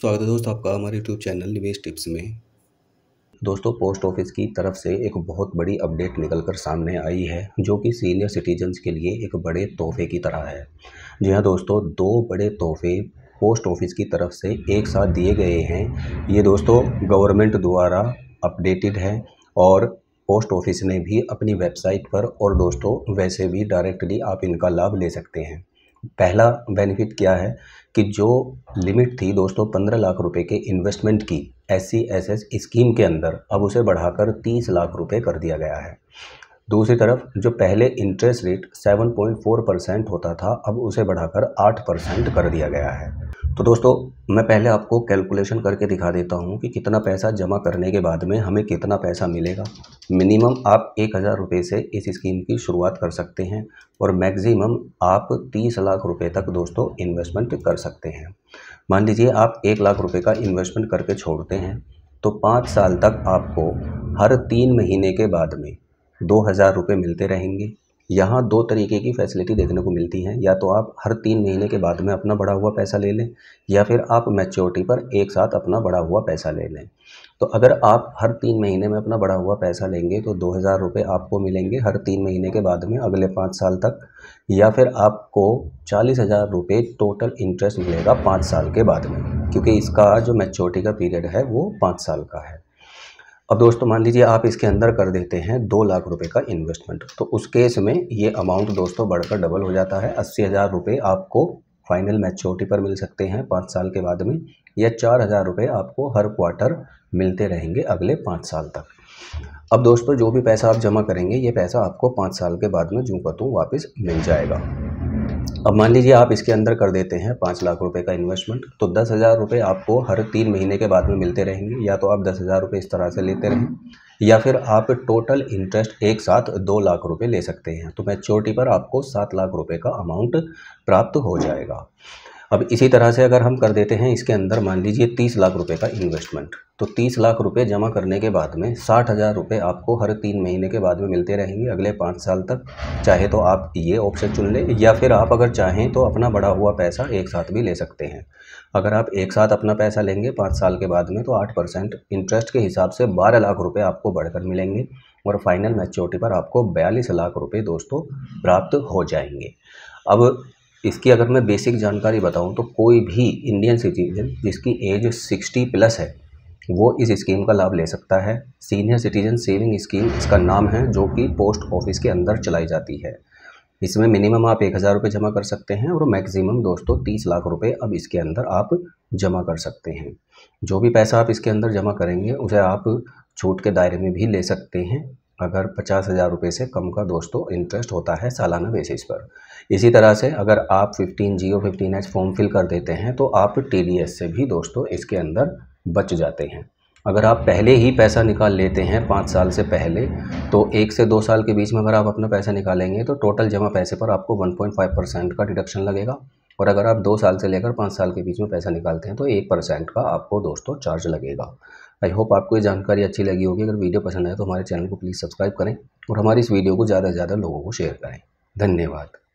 स्वागत है दोस्तों आपका हमारे यूट्यूब चैनल निवेश टिप्स में दोस्तों पोस्ट ऑफिस की तरफ से एक बहुत बड़ी अपडेट निकल कर सामने आई है जो कि सीनियर सिटीजन्स के लिए एक बड़े तोहफे की तरह है जी हाँ दोस्तों दो बड़े तोहफे पोस्ट ऑफिस की तरफ से एक साथ दिए गए हैं ये दोस्तों गवर्नमेंट द्वारा अपडेटेड है और पोस्ट ऑफिस ने भी अपनी वेबसाइट पर और दोस्तों वैसे भी डायरेक्टली आप इनका लाभ ले सकते हैं पहला बेनिफिट क्या है कि जो लिमिट थी दोस्तों पंद्रह लाख रुपए के इन्वेस्टमेंट की S C S S scheme के अंदर अब उसे बढ़ाकर तीस लाख रुपए कर दिया गया है दूसरी तरफ जो पहले interest rate seven point four percent होता था अब उसे बढ़ाकर आठ परसेंट कर दिया गया है तो दोस्तों मैं पहले आपको कैलकुलेशन करके दिखा देता हूँ कि कितना पैसा जमा करने के बाद में हमें कितना पैसा मिलेगा मिनिमम आप एक हज़ार रुपये से इस स्कीम की शुरुआत कर सकते हैं और मैक्सिमम आप तीस लाख रुपए तक दोस्तों इन्वेस्टमेंट कर सकते हैं मान लीजिए आप एक लाख रुपये का इन्वेस्टमेंट करके छोड़ते हैं तो पाँच साल तक आपको हर तीन महीने के बाद में दो हज़ार रुपये मिलते रहेंगे यहाँ दो तरीके की फ़ैसिलिटी देखने को मिलती हैं या तो आप हर तीन महीने के बाद में अपना बढ़ा हुआ पैसा ले लें या फिर आप मैच्योरिटी पर एक साथ अपना बढ़ा हुआ पैसा ले लें तो अगर आप हर तीन महीने में अपना बढ़ा हुआ पैसा लेंगे तो दो हज़ार रुपये आपको मिलेंगे हर तीन महीने के बाद में अगले पाँच साल तक या फिर आपको चालीस हज़ार रुपये टोटल इंटरेस्ट मिलेगा पाँच साल के बाद में क्योंकि इसका जो मैच्योरिटी का पीरियड है वो पाँच साल का है अब दोस्तों मान लीजिए आप इसके अंदर कर देते हैं दो लाख रुपए का इन्वेस्टमेंट तो उस केस में ये अमाउंट दोस्तों बढ़कर डबल हो जाता है अस्सी हज़ार रुपये आपको फाइनल मैच्योरिटी पर मिल सकते हैं पाँच साल के बाद में या चार हज़ार रुपये आपको हर क्वार्टर मिलते रहेंगे अगले पाँच साल तक अब दोस्तों जो भी पैसा आप जमा करेंगे ये पैसा आपको पाँच साल के बाद में जूँ का तू वापस मिल जाएगा अब मान लीजिए आप इसके अंदर कर देते हैं पाँच लाख रुपए का इन्वेस्टमेंट तो दस हज़ार रुपये आपको हर तीन महीने के बाद में मिलते रहेंगे या तो आप दस हज़ार रुपये इस तरह से लेते रहें या फिर आप टोटल इंटरेस्ट एक साथ दो लाख रुपए ले सकते हैं तो मैच्योरिटी पर आपको सात लाख रुपये का अमाउंट प्राप्त हो जाएगा अब इसी तरह से अगर हम कर देते हैं इसके अंदर मान लीजिए तीस लाख रुपये का इन्वेस्टमेंट तो तीस लाख रुपए जमा करने के बाद में साठ हज़ार रुपये आपको हर तीन महीने के बाद में मिलते रहेंगे अगले पाँच साल तक चाहे तो आप ये ऑप्शन चुन लें या फिर आप अगर चाहें तो अपना बढ़ा हुआ पैसा एक साथ भी ले सकते हैं अगर आप एक साथ अपना पैसा लेंगे पाँच साल के बाद में तो आठ परसेंट इंटरेस्ट के हिसाब से बारह लाख रुपये आपको बढ़कर मिलेंगे और फाइनल मैच्योरिटी पर आपको बयालीस लाख रुपये दोस्तों प्राप्त हो जाएंगे अब इसकी अगर मैं बेसिक जानकारी बताऊं तो कोई भी इंडियन सिटीजन जिसकी एज 60 प्लस है वो इस स्कीम का लाभ ले सकता है सीनियर सिटीजन सेविंग स्कीम इसका नाम है जो कि पोस्ट ऑफिस के अंदर चलाई जाती है इसमें मिनिमम आप एक हज़ार रुपये जमा कर सकते हैं और मैक्सिमम दोस्तों तीस लाख रुपए अब इसके अंदर आप जमा कर सकते हैं जो भी पैसा आप इसके अंदर जमा करेंगे उसे आप छूट के दायरे में भी ले सकते हैं अगर पचास हज़ार रुपये से कम का दोस्तों इंटरेस्ट होता है सालाना बेसिस पर इसी तरह से अगर आप फिफ्टीन जी और फिफ्टीन एच फॉर्म फिल कर देते हैं तो आप टी से भी दोस्तों इसके अंदर बच जाते हैं अगर आप पहले ही पैसा निकाल लेते हैं पाँच साल से पहले तो एक से दो साल के बीच में अगर आप अपना पैसा निकालेंगे तो टोटल जमा पैसे पर आपको 1.5 परसेंट का डिडक्शन लगेगा और अगर आप दो साल से लेकर पाँच साल के बीच में पैसा निकालते हैं तो एक परसेंट का आपको दोस्तों चार्ज लगेगा आई होप आपको ये जानकारी अच्छी लगी होगी अगर वीडियो पसंद आए तो हमारे चैनल को प्लीज़ सब्सक्राइब करें और हमारी इस वीडियो को ज़्यादा से ज़्यादा लोगों को शेयर करें धन्यवाद